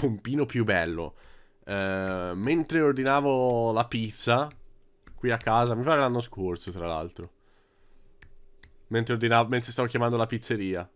pompino più bello. Eh, mentre ordinavo la pizza qui a casa, mi pare l'anno scorso tra l'altro. Mentre, mentre stavo chiamando la pizzeria.